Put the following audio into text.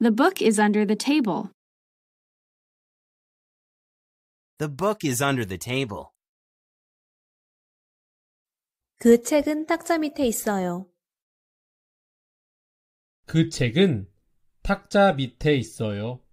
The book is under the table. The book is under the table. 그 책은 탁자 밑에 있어요. 그 책은 탁자 밑에 있어요.